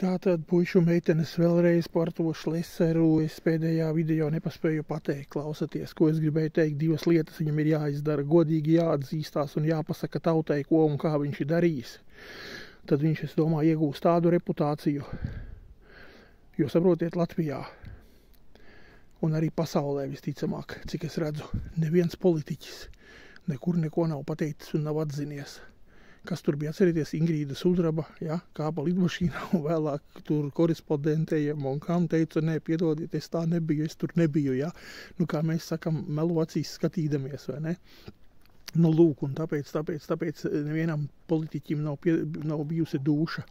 Tātad puišu meitenes vēlreiz par to šleseru. Es pēdējā video nepaspēju pateikt, klausaties, ko es gribēju teikt. Divas lietas viņam ir jāizdara, godīgi jāatzīstās un jāpasaka tautai, ko un kā viņš ir darījis. Tad viņš, es domāju, iegūs tādu reputāciju, jo saprotiet, Latvijā un arī pasaulē visticamāk, cik es redzu, neviens politiķis nekur neko nav pateicis un nav atzinies kas tur bija. Atcerieties, Ingrīda Sudraba ja, kāpa lidmašīnā un vēlāk tur korespondentējiem un kam teica, nē, piedodiet, es tā nebiju, es tur nebiju. Ja. Nu, kā mēs sakam, melocīs skatīdamies, vai ne? Nu, lūk, un tāpēc, tāpēc, tāpēc nevienam politiķim nav, pie, nav bijusi duša.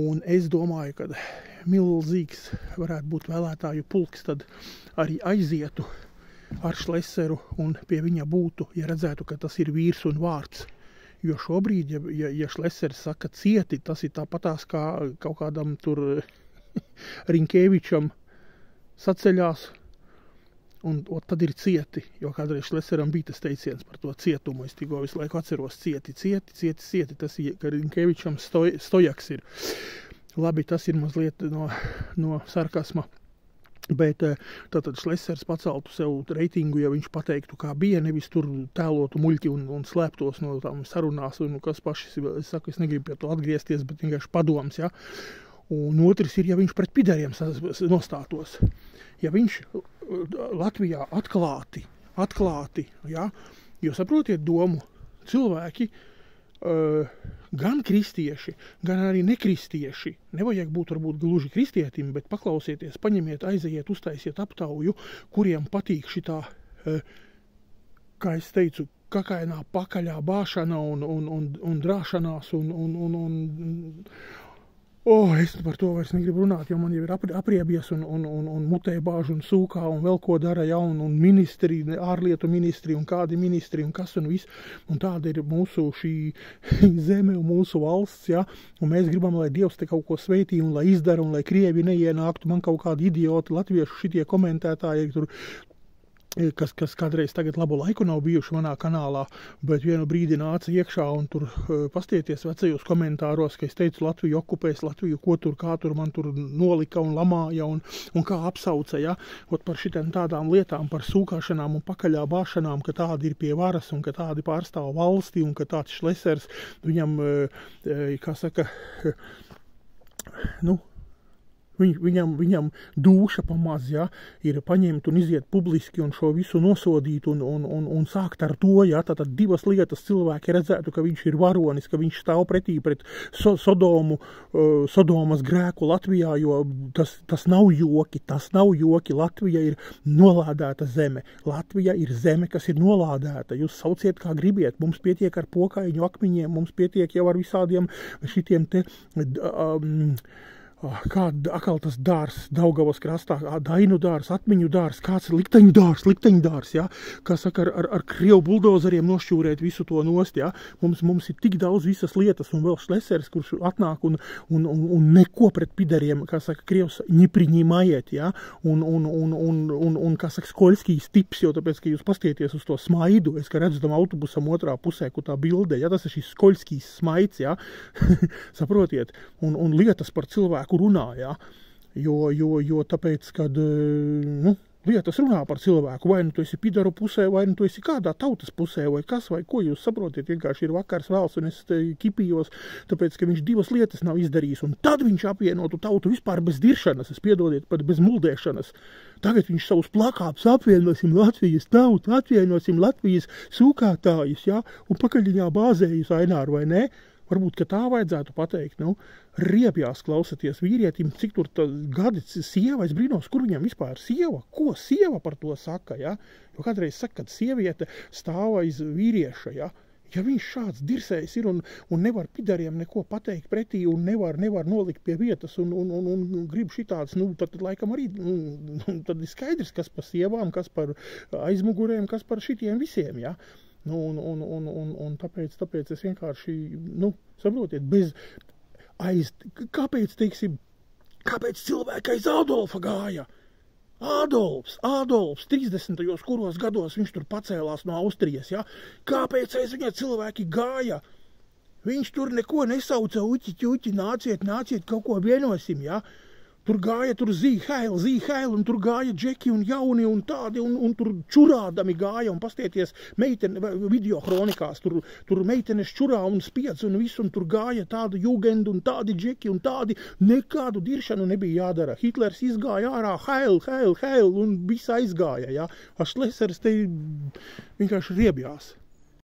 Un es domāju, ka milzīgs varētu būt vēlētāju pulks, tad arī aizietu ar Šleseru un pie viņa būtu, ja redzētu, ka tas ir vīrs un vārds. Jo šobrīd, ja, ja, ja Šlesers saka cieti, tas ir tāpatās kā kaut kādam tur Rinkēvičam saceļās, un o, tad ir cieti. Jo kādreiz Šleseram bija tas teiciens par to cietumu, es tikko visu laiku atceros cieti, cieti, cieti, cieti. Tas ir, ka Rinkēvičam stoj, stojaks ir. Labi, tas ir mazliet no, no sarkasma Bet eh, tātad Schleisers paceltu sev reitingu, ja viņš pateiktu, kā bija, nevis tur tēlotu muļķi un, un slēptos no tām sarunās, un nu, kas pašas es saka, es negribu pie to atgriezties, bet vienkārši padoms. Ja? Un otrs ir, ja viņš pret pideriem nostātos. Ja viņš eh, Latvijā atklāti, atklāti, ja? jo saprotiet domu, cilvēki, uh, gan kristieši, gan arī nekristieši. Nevajag būt varbūt gluži kristietim, bet paklausieties, paņemiet, aiziet, uztaisiet aptauju, kuriem patīk šitā, kā es teicu, kakainā pakaļā bāšana un, un, un, un drāšanās un, un, un, un Oh, es par to vairs negribu runāt, jo man jau ir apri, apriebies un, un, un, un mutē bāž un sūkā un vēl ko dara jaunu un ministri, ārlietu ministri un kādi ministri un kas un viss. Un tāda ir mūsu šī zeme un mūsu valsts, ja? un mēs gribam, lai Dievs te kaut ko sveitī un lai izdara un lai Krievi neienāktu. Man kaut kādi idioti latviešu šitie komentētāji, ja tur kas, kas kādreiz tagad labu laiku nav bijuši manā kanālā, bet vienu brīdi nāca iekšā un tur e, pastieties vecajos komentāros, ka es teicu, Latviju okupēs, Latviju ko tur, kā tur man tur nolika un lamāja un, un kā apsauca, ja, ot par šitiem tādām lietām, par sūkāšanām un pakaļā bāšanām, ka tādi ir pie varas un ka tādi pārstāv valsti un ka tāds šlesers viņam, e, e, kā saka, nu, Viņ, viņam, viņam dūša pamaz ja, ir paņemt un iziet publiski un šo visu nosodīt un, un, un, un sākt ar to. Ja, tad divas lietas cilvēki redzētu, ka viņš ir varonis, ka viņš stāv pretī pret so, Sodomu, uh, Sodomas grēku Latvijā, jo tas, tas nav joki, tas nav joki. Latvija ir nolādēta zeme. Latvija ir zeme, kas ir nolādēta. Jūs sauciet, kā gribiet. Mums pietiek ar pokaiņu akmeņiem, mums pietiek jau ar visādiem šitiem te. Um, Ah, Kāda atkal tas dārs, Daugavas krastā, dainu dārs, atmiņu dārs, kāds ir likteņu dārs, likteņu dārs, ja? kā saka, ar, ar, ar krievu buldozeriem nošķūrēt visu to nost, ja? mums, mums ir tik daudz visas lietas, un vēl šleseris, kurš atnāk un, un, un, un neko pret pideriem, kā saka, krievs ņipriņī maiet, ja? un, un, un, un, un, un, kā saka, skoļskijas tips, jo tāpēc, ka jūs pastieties uz to smaidu, es, ka redzu tam autobusam otrā pusē, kur tā bilde, ja? tas ir šis skoļskijas smaids, ja? saprotiet, un, un lietas par cilvēku, cilvēku runā. Ja? Jo, jo, jo tāpēc, kad eh, nu, lietas runā par cilvēku, vai nu tu esi pidaru pusē, vai nu tu esi kādā tautas pusē, vai kas, vai ko jūs saprotiet, vienkārši ir vakars vēls un es kipījos, tāpēc, ka viņš divas lietas nav izdarījis, un tad viņš apvienotu tautu vispār bez diršanas, es piedodiet, pat bez muldēšanas. Tagad viņš savus plakāpus apvienosim Latvijas tautu, apvienosim Latvijas sūkātājus, ja, un pakaļiņā bāzējus aināru, vai ne? Varbūt tā vajadzētu pateikt, nu, riepjās klausieties vīrietim, cik tur gadi sieva, es brīnos, kur viņam vispār ir sieva, ko sieva par to saka. Ja? Jo kādreiz saka, kad sieviete stāv aiz vīrieša. Ja? Ja viņš šāds dirsējs ir un, un nevar pidariem neko pateikt pretī un nevar, nevar nolikt pie vietas un, un, un, un grib šitāds, nu, tad, tad laikam arī nu, tad ir skaidrs, kas par sievām, kas par aizmugurēm, kas par šitiem visiem, jā. Ja? Nu, un, un, un, un, un tāpēc, tāpēc es vienkārši, nu, saprotiet, bez aiz, kāpēc, teiksim, kāpēc cilvēki aiz Adolfa gāja? Adolfs, Adolfs, 30. kuros gados viņš tur pacēlās no Austrijas, ja? kāpēc aiz viņa cilvēki gāja? Viņš tur neko nesauca, uķi, uķi, nāciet, nāciet, kaut ko vienosim, ja? Tur gāja tur zīhaili, zīhaili, un tur gāja džeki un jauni un tādi, un, un tur čurādami gāja, un pastieties meitene, video kronikās, tur, tur meitenes čurā un spiedz un visu, un tur gāja tāda jugend un tādi džeki un tādi, nekādu diršanu nebija jādara. Hitlers izgāja ārā, hail, hail, hail, un viss aizgāja, jā. Ja? A Šlesers te vienkārši riebjās.